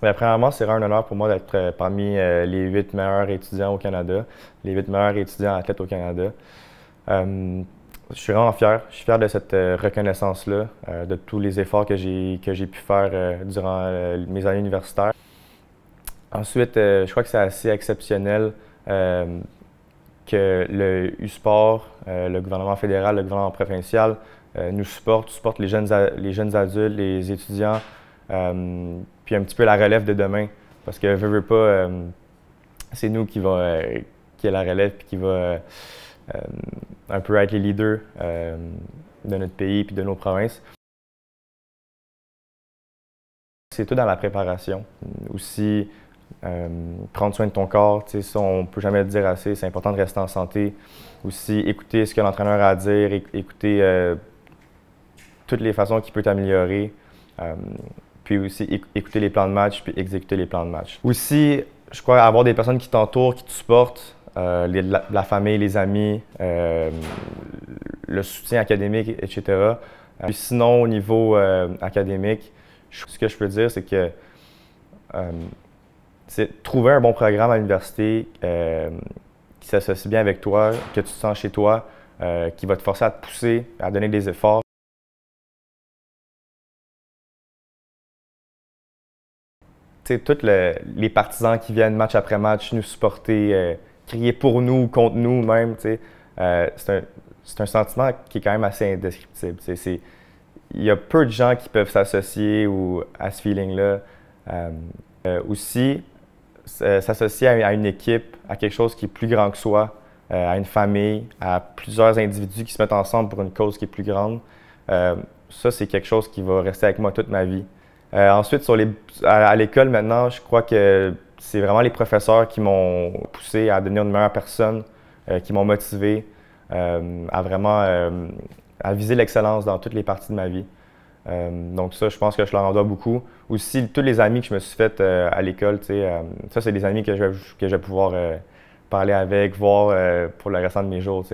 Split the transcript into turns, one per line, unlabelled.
premièrement, c'est un honneur pour moi d'être euh, parmi euh, les huit meilleurs étudiants au Canada, les huit meilleurs étudiants athlètes au Canada. Euh, je suis vraiment fier. Je suis fier de cette reconnaissance-là, de tous les efforts que j'ai pu faire durant mes années universitaires. Ensuite, je crois que c'est assez exceptionnel que le U-Sport, le gouvernement fédéral, le gouvernement provincial nous supportent, supportent les jeunes, les jeunes adultes, les étudiants puis un petit peu la relève de demain. Parce que veux, pas, euh, c'est nous qui va euh, qui est la relève puis qui va euh, un peu être les leaders de notre pays puis de nos provinces. C'est tout dans la préparation. Aussi, prendre soin de ton corps, ça, on ne peut jamais le dire assez, c'est important de rester en santé. Aussi, écouter ce que l'entraîneur a à dire, écouter toutes les façons qu'il peut t'améliorer puis aussi écouter les plans de match, puis exécuter les plans de match. Aussi, je crois avoir des personnes qui t'entourent, qui te supportent, euh, la, famille, les amis, euh, le soutien académique, etc. Euh, puis sinon, au niveau académique, ce que je peux dire, c'est que c'est trouver un bon programme à l'université qui s'associe bien avec toi, que tu te sens chez toi, qui va te forcer à te pousser, à donner des efforts. tous les partisans qui viennent match après match nous supporter, euh, crier pour nous, contre nous même, euh, c'est un, sentiment qui est quand même assez indescriptible. Il y a peu de gens qui peuvent s'associer ou à ce feeling-là. Euh, aussi, s'associer à, à, une équipe, à quelque chose qui est plus grand que soi, à une famille, à plusieurs individus qui se mettent ensemble pour une cause qui est plus grande, ça, c'est quelque chose qui va rester avec moi toute ma vie. Euh, ensuite, à, l'école, maintenant, je crois que c'est vraiment les professeurs qui m'ont poussé à devenir une meilleure personne, euh, qui m'ont motivé euh, à vraiment à viser l'excellence dans toutes les parties de ma vie. donc ça, je pense que je leur en dois beaucoup. Aussi, tous les amis que je me suis fait à l'école, ça, c'est des amis que je, vais pouvoir parler avec, voir pour le restant de mes jours.